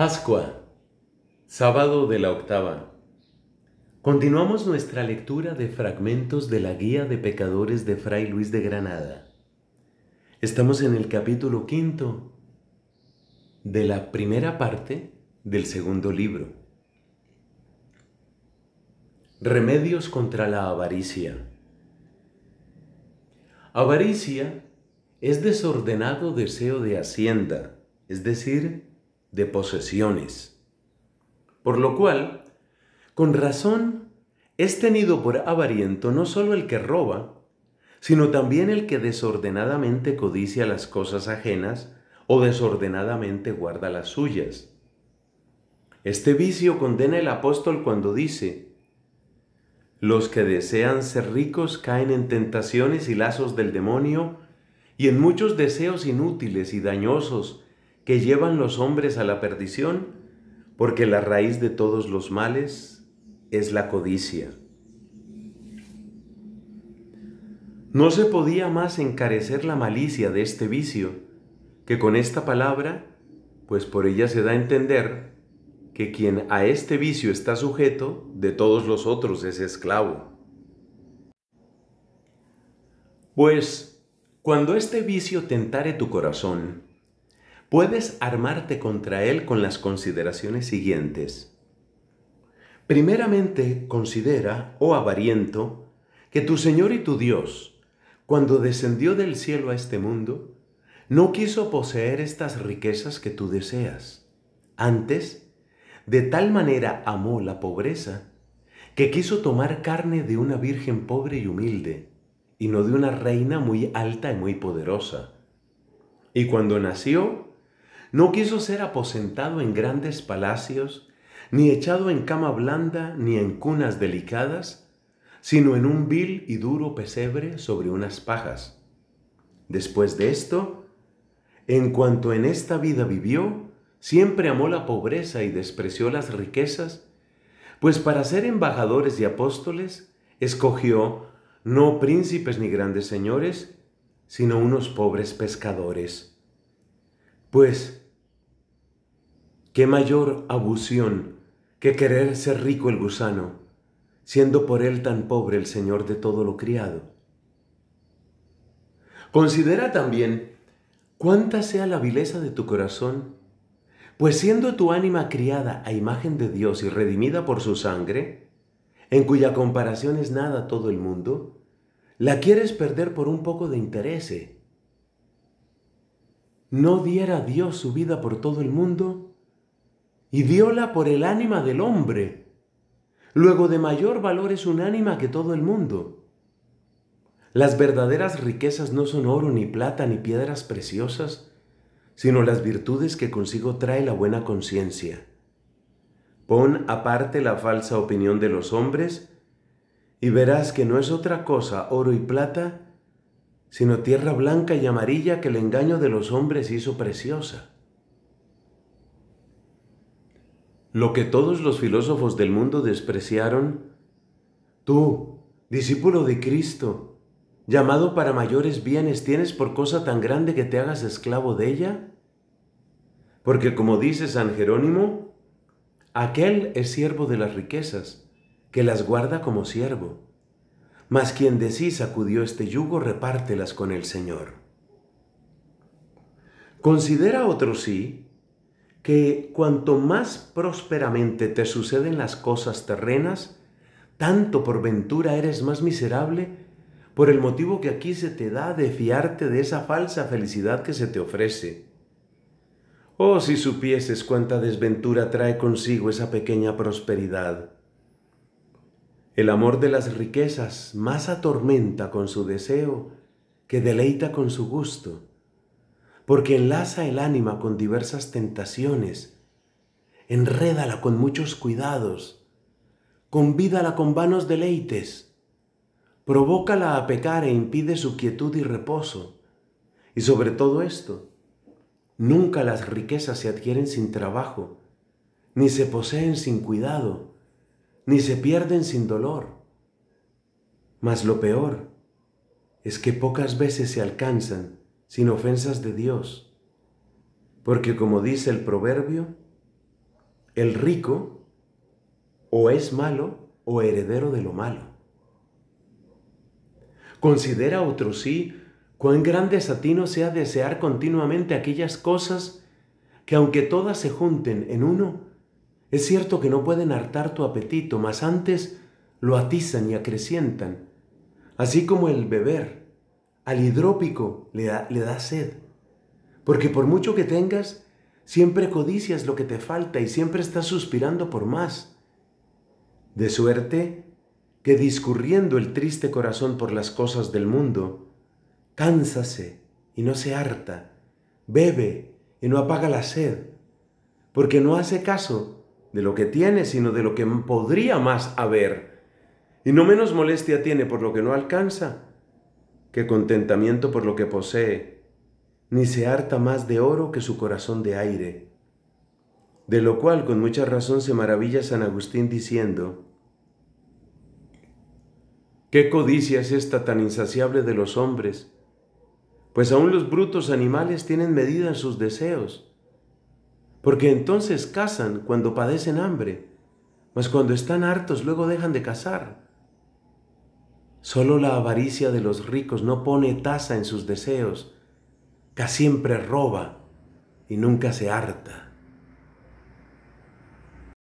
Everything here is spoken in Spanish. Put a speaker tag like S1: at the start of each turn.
S1: Pascua, sábado de la octava. Continuamos nuestra lectura de fragmentos de la Guía de Pecadores de Fray Luis de Granada. Estamos en el capítulo quinto de la primera parte del segundo libro. Remedios contra la avaricia. Avaricia es desordenado deseo de hacienda, es decir, de posesiones. Por lo cual, con razón, es tenido por avariento no solo el que roba, sino también el que desordenadamente codicia las cosas ajenas o desordenadamente guarda las suyas. Este vicio condena el apóstol cuando dice, los que desean ser ricos caen en tentaciones y lazos del demonio y en muchos deseos inútiles y dañosos que llevan los hombres a la perdición, porque la raíz de todos los males es la codicia. No se podía más encarecer la malicia de este vicio, que con esta palabra, pues por ella se da a entender que quien a este vicio está sujeto, de todos los otros es esclavo. Pues, cuando este vicio tentare tu corazón, Puedes armarte contra él con las consideraciones siguientes. Primeramente, considera, oh avariento, que tu Señor y tu Dios, cuando descendió del cielo a este mundo, no quiso poseer estas riquezas que tú deseas. Antes, de tal manera amó la pobreza, que quiso tomar carne de una virgen pobre y humilde, y no de una reina muy alta y muy poderosa. Y cuando nació, no quiso ser aposentado en grandes palacios, ni echado en cama blanda, ni en cunas delicadas, sino en un vil y duro pesebre sobre unas pajas. Después de esto, en cuanto en esta vida vivió, siempre amó la pobreza y despreció las riquezas, pues para ser embajadores y apóstoles escogió no príncipes ni grandes señores, sino unos pobres pescadores. Pues, ¿qué mayor abusión que querer ser rico el gusano, siendo por él tan pobre el Señor de todo lo criado? Considera también cuánta sea la vileza de tu corazón, pues siendo tu ánima criada a imagen de Dios y redimida por su sangre, en cuya comparación es nada todo el mundo, la quieres perder por un poco de interés. ¿No diera Dios su vida por todo el mundo? Y dióla por el ánima del hombre. Luego de mayor valor es un ánima que todo el mundo. Las verdaderas riquezas no son oro, ni plata, ni piedras preciosas, sino las virtudes que consigo trae la buena conciencia. Pon aparte la falsa opinión de los hombres, y verás que no es otra cosa oro y plata, sino tierra blanca y amarilla que el engaño de los hombres hizo preciosa. Lo que todos los filósofos del mundo despreciaron, tú, discípulo de Cristo, llamado para mayores bienes, tienes por cosa tan grande que te hagas esclavo de ella? Porque como dice San Jerónimo, aquel es siervo de las riquezas, que las guarda como siervo. Mas quien de sí sacudió este yugo, repártelas con el Señor. Considera otro sí que cuanto más prósperamente te suceden las cosas terrenas, tanto por ventura eres más miserable por el motivo que aquí se te da de fiarte de esa falsa felicidad que se te ofrece. Oh, si supieses cuánta desventura trae consigo esa pequeña prosperidad. El amor de las riquezas más atormenta con su deseo que deleita con su gusto, porque enlaza el ánima con diversas tentaciones, enrédala con muchos cuidados, convídala con vanos deleites, provócala a pecar e impide su quietud y reposo. Y sobre todo esto, nunca las riquezas se adquieren sin trabajo, ni se poseen sin cuidado, ni se pierden sin dolor. Mas lo peor es que pocas veces se alcanzan sin ofensas de Dios, porque como dice el proverbio, el rico o es malo o heredero de lo malo. Considera otro sí cuán gran desatino sea desear continuamente aquellas cosas que aunque todas se junten en uno, es cierto que no pueden hartar tu apetito, mas antes lo atizan y acrecientan, así como el beber. Al hidrópico le da, sed, porque por mucho que tengas, siempre codicias lo que te falta y siempre estás suspirando por más. De suerte que discurriendo el triste corazón por las cosas del mundo, cánsase y no se harta, bebe y no apaga la sed, porque no hace caso de lo que tiene, sino de lo que podría más haber. Y no menos molestia tiene por lo que no alcanza que contentamiento por lo que posee, ni se harta más de oro que su corazón de aire. De lo cual con mucha razón se maravilla San Agustín diciendo, ¿Qué codicia es esta tan insaciable de los hombres? Pues aún los brutos animales tienen medida en sus deseos porque entonces cazan cuando padecen hambre, mas cuando están hartos luego dejan de cazar. Solo la avaricia de los ricos no pone tasa en sus deseos, casi siempre roba y nunca se harta.